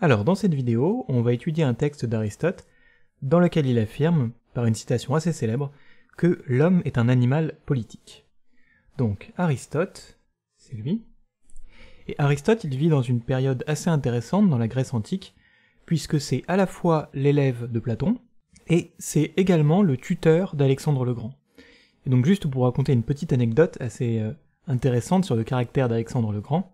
Alors, dans cette vidéo, on va étudier un texte d'Aristote dans lequel il affirme, par une citation assez célèbre, que l'homme est un animal politique. Donc, Aristote, c'est lui, et Aristote, il vit dans une période assez intéressante dans la Grèce antique, puisque c'est à la fois l'élève de Platon, et c'est également le tuteur d'Alexandre le Grand. Et donc juste pour raconter une petite anecdote assez euh, intéressante sur le caractère d'Alexandre le Grand,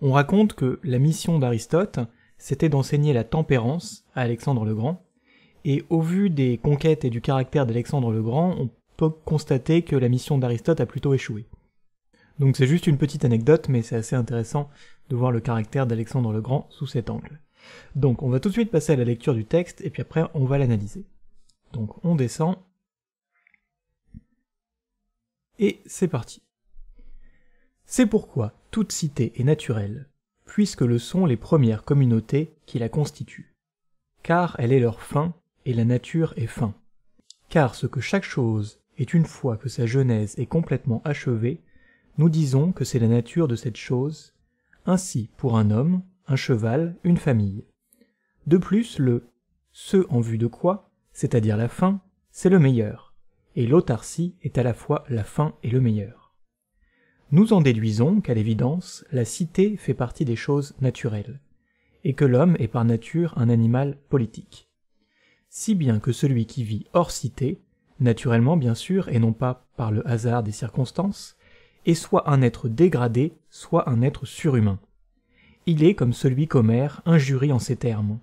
on raconte que la mission d'Aristote, c'était d'enseigner la tempérance à Alexandre le Grand, et au vu des conquêtes et du caractère d'Alexandre le Grand, on peut constater que la mission d'Aristote a plutôt échoué. Donc c'est juste une petite anecdote, mais c'est assez intéressant de voir le caractère d'Alexandre le Grand sous cet angle. Donc on va tout de suite passer à la lecture du texte, et puis après on va l'analyser. Donc on descend, et c'est parti. C'est pourquoi toute cité est naturelle, puisque le sont les premières communautés qui la constituent. Car elle est leur fin, et la nature est fin. Car ce que chaque chose est une fois que sa genèse est complètement achevée, nous disons que c'est la nature de cette chose, ainsi pour un homme, un cheval, une famille. De plus, le ce en vue de quoi, c'est-à-dire la fin, c'est le meilleur, et l'autarcie est à la fois la fin et le meilleur. Nous en déduisons qu'à l'évidence, la cité fait partie des choses naturelles, et que l'homme est par nature un animal politique. Si bien que celui qui vit hors cité, naturellement bien sûr, et non pas par le hasard des circonstances, est soit un être dégradé, soit un être surhumain. Il est comme celui qu'Homère injurie en ces termes.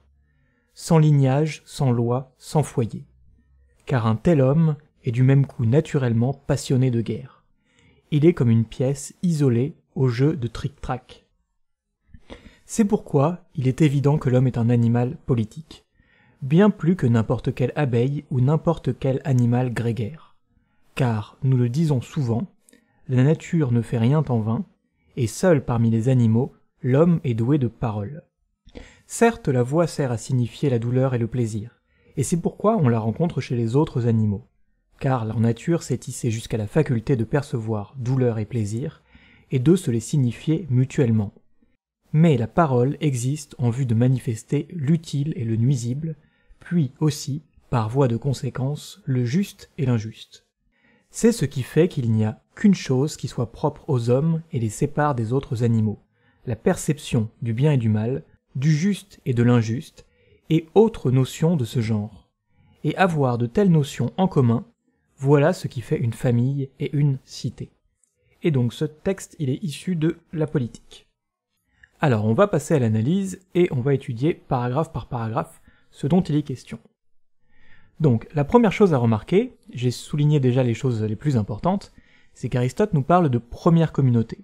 Sans lignage, sans loi, sans foyer. Car un tel homme est du même coup naturellement passionné de guerre il est comme une pièce isolée au jeu de trick trac C'est pourquoi il est évident que l'homme est un animal politique, bien plus que n'importe quelle abeille ou n'importe quel animal grégaire. Car, nous le disons souvent, la nature ne fait rien en vain, et seul parmi les animaux, l'homme est doué de parole. Certes, la voix sert à signifier la douleur et le plaisir, et c'est pourquoi on la rencontre chez les autres animaux car leur nature s'est tissée jusqu'à la faculté de percevoir douleur et plaisir, et de se les signifier mutuellement. Mais la parole existe en vue de manifester l'utile et le nuisible, puis aussi, par voie de conséquence, le juste et l'injuste. C'est ce qui fait qu'il n'y a qu'une chose qui soit propre aux hommes et les sépare des autres animaux, la perception du bien et du mal, du juste et de l'injuste, et autres notions de ce genre. Et avoir de telles notions en commun voilà ce qui fait une famille et une cité. Et donc ce texte, il est issu de la politique. Alors on va passer à l'analyse et on va étudier paragraphe par paragraphe ce dont il est question. Donc la première chose à remarquer, j'ai souligné déjà les choses les plus importantes, c'est qu'Aristote nous parle de première communauté.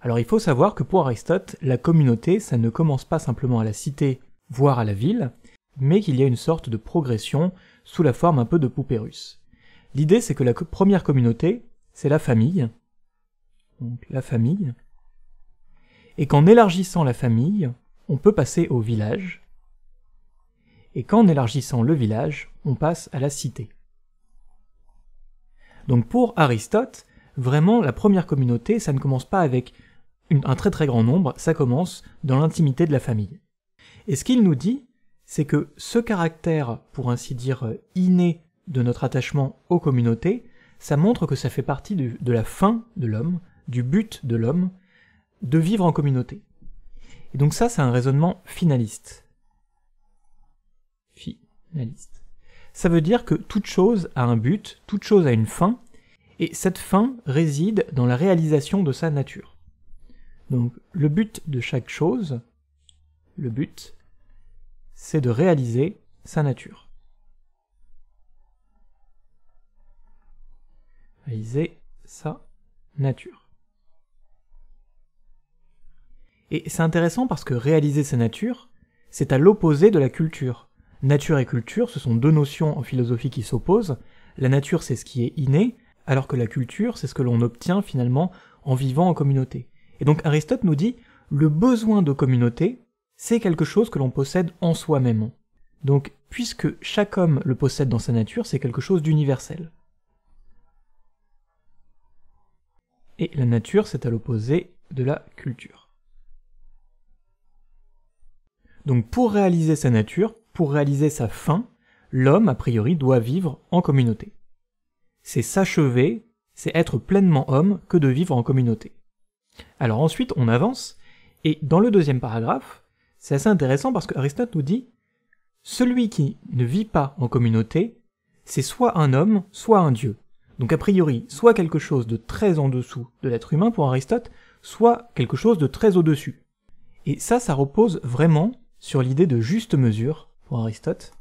Alors il faut savoir que pour Aristote, la communauté, ça ne commence pas simplement à la cité, voire à la ville, mais qu'il y a une sorte de progression sous la forme un peu de poupérus. russe. L'idée, c'est que la première communauté, c'est la famille. Donc la famille. Et qu'en élargissant la famille, on peut passer au village. Et qu'en élargissant le village, on passe à la cité. Donc pour Aristote, vraiment la première communauté, ça ne commence pas avec un très très grand nombre, ça commence dans l'intimité de la famille. Et ce qu'il nous dit, c'est que ce caractère, pour ainsi dire, euh, inné de notre attachement aux communautés, ça montre que ça fait partie de, la fin de l'homme, du but de l'homme, de vivre en communauté. Et donc ça, c'est un raisonnement finaliste. Finaliste. Ça veut dire que toute chose a un but, toute chose a une fin, et cette fin réside dans la réalisation de sa nature. Donc le but de chaque chose, le but, c'est de réaliser sa nature. réaliser sa nature. Et c'est intéressant parce que réaliser sa nature, c'est à l'opposé de la culture. Nature et culture, ce sont deux notions en philosophie qui s'opposent. La nature, c'est ce qui est inné, alors que la culture, c'est ce que l'on obtient finalement en vivant en communauté. Et donc Aristote nous dit, le besoin de communauté, c'est quelque chose que l'on possède en soi-même. Donc, puisque chaque homme le possède dans sa nature, c'est quelque chose d'universel. et la nature, c'est à l'opposé de la culture. Donc pour réaliser sa nature, pour réaliser sa fin, l'homme, a priori, doit vivre en communauté. C'est s'achever, c'est être pleinement homme que de vivre en communauté. Alors ensuite, on avance, et dans le deuxième paragraphe, c'est assez intéressant parce qu'Aristote nous dit Celui qui ne vit pas en communauté, c'est soit un homme, soit un dieu. Donc a priori, soit quelque chose de très en dessous de l'être humain pour Aristote, soit quelque chose de très au-dessus. Et ça, ça repose vraiment sur l'idée de juste mesure pour Aristote.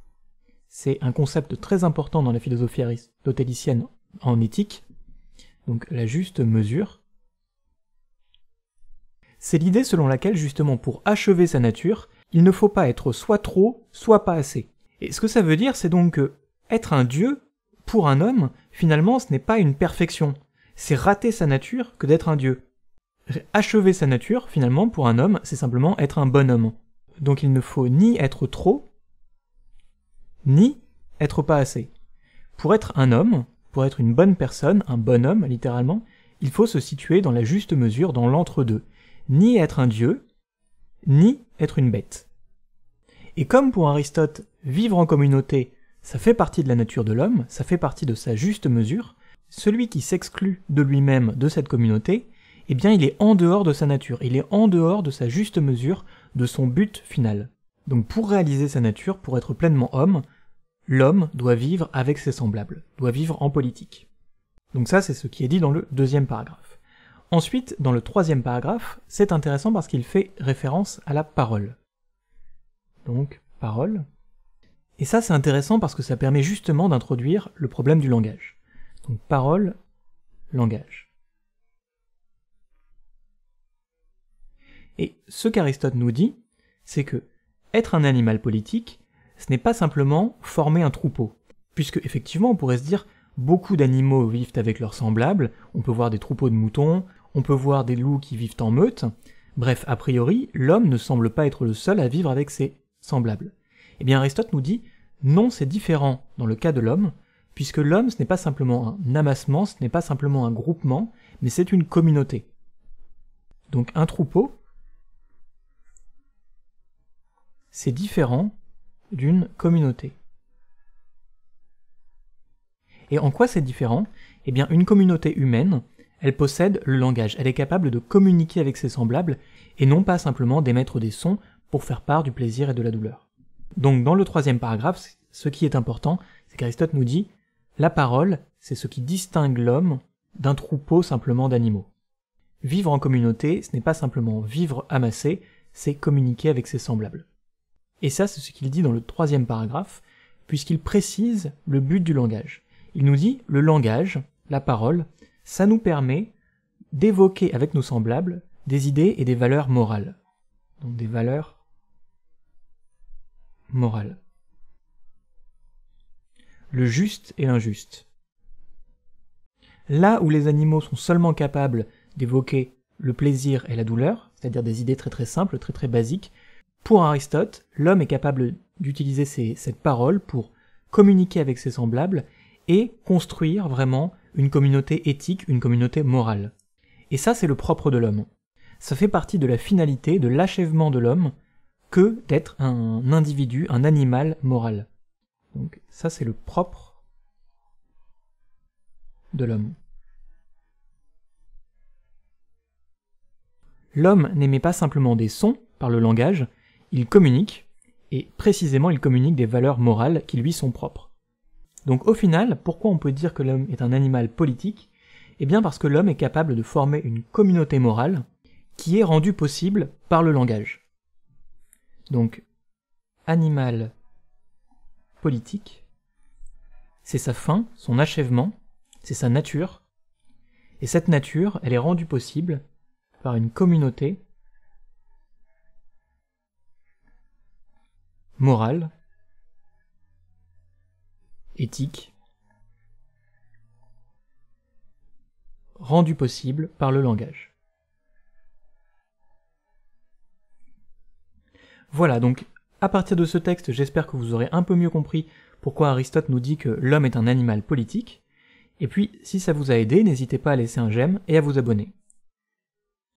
C'est un concept très important dans la philosophie aristotélicienne en éthique. Donc la juste mesure. C'est l'idée selon laquelle justement pour achever sa nature, il ne faut pas être soit trop, soit pas assez. Et ce que ça veut dire, c'est donc que être un dieu, pour un homme, Finalement, ce n'est pas une perfection. C'est rater sa nature que d'être un dieu. Achever sa nature, finalement, pour un homme, c'est simplement être un bon homme. Donc il ne faut ni être trop, ni être pas assez. Pour être un homme, pour être une bonne personne, un bonhomme littéralement, il faut se situer dans la juste mesure, dans l'entre-deux. Ni être un dieu, ni être une bête. Et comme pour Aristote, vivre en communauté, ça fait partie de la nature de l'homme, ça fait partie de sa juste mesure. Celui qui s'exclut de lui-même de cette communauté, eh bien il est en dehors de sa nature, il est en dehors de sa juste mesure, de son but final. Donc pour réaliser sa nature, pour être pleinement homme, l'homme doit vivre avec ses semblables, doit vivre en politique. Donc ça c'est ce qui est dit dans le deuxième paragraphe. Ensuite, dans le troisième paragraphe, c'est intéressant parce qu'il fait référence à la parole. Donc, parole, et ça, c'est intéressant parce que ça permet justement d'introduire le problème du langage. Donc parole, langage. Et ce qu'Aristote nous dit, c'est que être un animal politique, ce n'est pas simplement former un troupeau. Puisque effectivement, on pourrait se dire, beaucoup d'animaux vivent avec leurs semblables, on peut voir des troupeaux de moutons, on peut voir des loups qui vivent en meute, bref, a priori, l'homme ne semble pas être le seul à vivre avec ses semblables. Eh bien Aristote nous dit non, c'est différent dans le cas de l'homme, puisque l'homme ce n'est pas simplement un amassement, ce n'est pas simplement un groupement, mais c'est une communauté. Donc un troupeau, c'est différent d'une communauté. Et en quoi c'est différent Eh bien, une communauté humaine, elle possède le langage, elle est capable de communiquer avec ses semblables, et non pas simplement d'émettre des sons pour faire part du plaisir et de la douleur. Donc dans le troisième paragraphe, ce qui est important, c'est qu'Aristote nous dit la parole, c'est ce qui distingue l'homme d'un troupeau simplement d'animaux. Vivre en communauté, ce n'est pas simplement vivre amassé, c'est communiquer avec ses semblables. Et ça, c'est ce qu'il dit dans le troisième paragraphe, puisqu'il précise le but du langage. Il nous dit, le langage, la parole, ça nous permet d'évoquer avec nos semblables des idées et des valeurs morales. Donc des valeurs moral. Le juste et l'injuste. Là où les animaux sont seulement capables d'évoquer le plaisir et la douleur, c'est-à-dire des idées très très simples, très très basiques, pour Aristote, l'homme est capable d'utiliser cette parole pour communiquer avec ses semblables et construire vraiment une communauté éthique, une communauté morale. Et ça, c'est le propre de l'homme. Ça fait partie de la finalité, de l'achèvement de l'homme, que d'être un individu, un animal moral. Donc ça c'est le propre de l'homme. L'homme n'émet pas simplement des sons par le langage, il communique, et précisément il communique des valeurs morales qui lui sont propres. Donc au final, pourquoi on peut dire que l'homme est un animal politique Eh bien parce que l'homme est capable de former une communauté morale qui est rendue possible par le langage. Donc, animal politique, c'est sa fin, son achèvement, c'est sa nature, et cette nature, elle est rendue possible par une communauté morale, éthique, rendue possible par le langage. Voilà, donc à partir de ce texte, j'espère que vous aurez un peu mieux compris pourquoi Aristote nous dit que l'homme est un animal politique. Et puis, si ça vous a aidé, n'hésitez pas à laisser un j'aime et à vous abonner.